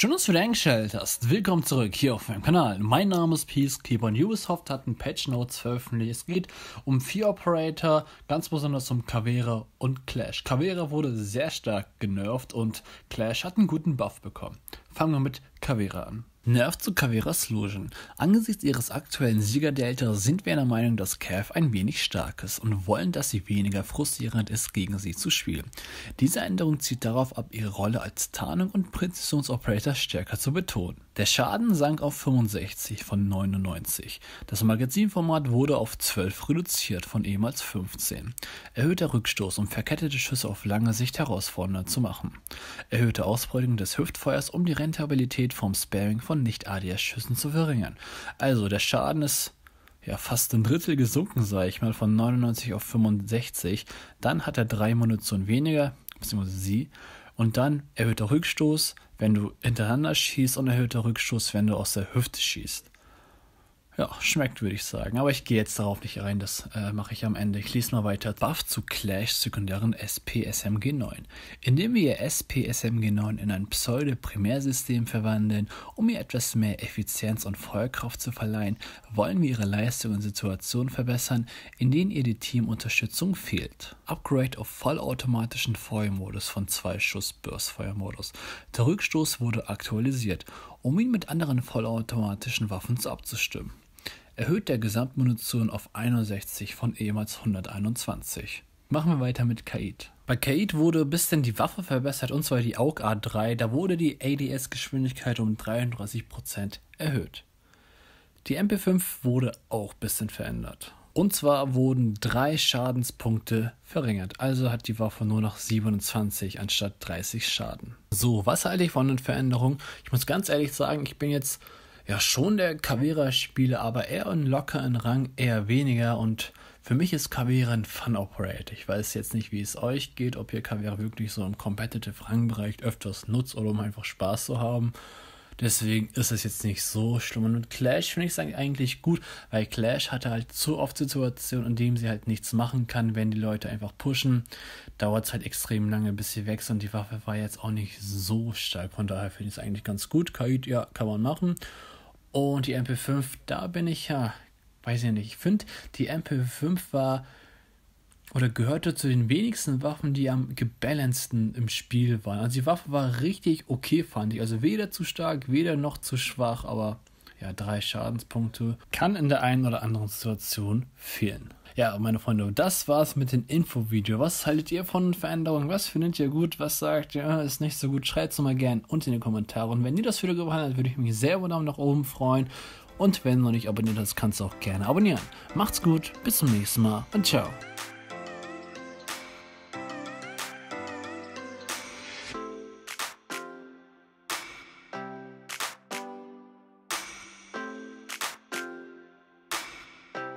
Schön, dass du wieder eingestellt hast. Willkommen zurück hier auf meinem Kanal. Mein Name ist Peacekeeper und Ubisoft hat ein Patch Notes veröffentlicht. Es geht um vier Operator, ganz besonders um Kavera und Clash. Kavera wurde sehr stark genervt und Clash hat einen guten Buff bekommen. Fangen wir mit Kavera an. Nerv zu Caveras Lusion. Angesichts ihres aktuellen Siegerdelta sind wir einer Meinung, dass Cav ein wenig stark ist und wollen, dass sie weniger frustrierend ist, gegen sie zu spielen. Diese Änderung zieht darauf ab, ihre Rolle als Tarnung und Präzisionsoperator stärker zu betonen. Der Schaden sank auf 65 von 99. Das Magazinformat wurde auf 12 reduziert von ehemals 15. Erhöhter Rückstoß, um verkettete Schüsse auf lange Sicht herausfordernder zu machen. Erhöhte Ausbeutung des Hüftfeuers, um die Rentabilität vom Sparing von von Nicht-ADS-Schüssen zu verringern. Also der Schaden ist ja fast ein Drittel gesunken, sage ich mal, von 99 auf 65. Dann hat er drei Munition weniger, beziehungsweise sie. Und dann erhöhter Rückstoß, wenn du hintereinander schießt und erhöhter Rückstoß, wenn du aus der Hüfte schießt. Ja, schmeckt, würde ich sagen. Aber ich gehe jetzt darauf nicht rein, das äh, mache ich am Ende. Ich lese mal weiter. Buff zu Clash sekundären SPSMG9. Indem wir ihr SPSMG9 in ein Pseudo-Primärsystem verwandeln, um ihr etwas mehr Effizienz und Feuerkraft zu verleihen, wollen wir ihre Leistung und Situation verbessern, in denen ihr die Teamunterstützung fehlt. Upgrade auf vollautomatischen Feuermodus von 2 Schuss Burst Der Rückstoß wurde aktualisiert um ihn mit anderen vollautomatischen Waffen abzustimmen. Erhöht der Gesamtmunition auf 61 von ehemals 121. Machen wir weiter mit Kaid. Bei Kaid wurde bis denn die Waffe verbessert, und zwar die AUG A3, da wurde die ADS-Geschwindigkeit um 33% erhöht. Die MP5 wurde auch ein bisschen verändert. Und zwar wurden drei Schadenspunkte verringert. Also hat die Waffe nur noch 27 anstatt 30 Schaden. So, was halte ich von den Veränderungen? Ich muss ganz ehrlich sagen, ich bin jetzt ja schon der Kavera-Spieler, aber eher in locker in Rang, eher weniger. Und für mich ist Kavera ein Fun-Operate. Ich weiß jetzt nicht, wie es euch geht, ob ihr Kavera wirklich so im Competitive-Rangbereich öfters nutzt oder um einfach Spaß zu haben. Deswegen ist es jetzt nicht so schlimm. Und mit Clash finde ich es eigentlich gut, weil Clash hatte halt zu oft Situationen, in denen sie halt nichts machen kann, wenn die Leute einfach pushen. Dauert es halt extrem lange, bis sie wächst und die Waffe war jetzt auch nicht so stark. Von daher finde ich es eigentlich ganz gut. Kaid, ja, kann man machen. Und die MP5, da bin ich ja, weiß ich nicht. Ich finde, die MP5 war oder gehörte zu den wenigsten Waffen, die am gebalancedsten im Spiel waren. Also die Waffe war richtig okay, fand ich. Also weder zu stark, weder noch zu schwach, aber ja, drei Schadenspunkte kann in der einen oder anderen Situation fehlen. Ja, meine Freunde, das war's mit dem Infovideo. Was haltet ihr von Veränderungen? Was findet ihr gut? Was sagt ihr, ja, ist nicht so gut? Schreibt es mal gerne unten in die Kommentare. Und wenn ihr das Video gefallen hat, würde ich mich sehr über Daumen nach oben freuen. Und wenn du noch nicht abonniert hast, kannst du auch gerne abonnieren. Macht's gut, bis zum nächsten Mal und ciao.